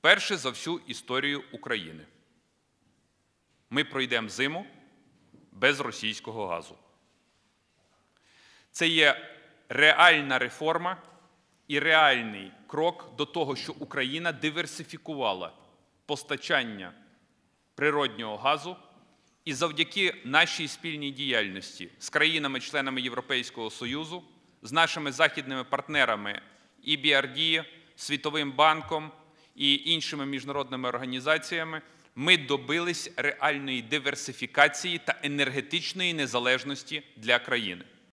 Вперше за всю історію України ми пройдемо зиму без російського газу. Це є реальна реформа і реальний крок до того, що Україна диверсифікувала постачання природнього газу. І завдяки нашій спільній діяльності з країнами-членами Європейського Союзу, з нашими західними партнерами і Світовим банком і іншими міжнародними організаціями ми добились реальної диверсифікації та енергетичної незалежності для країни.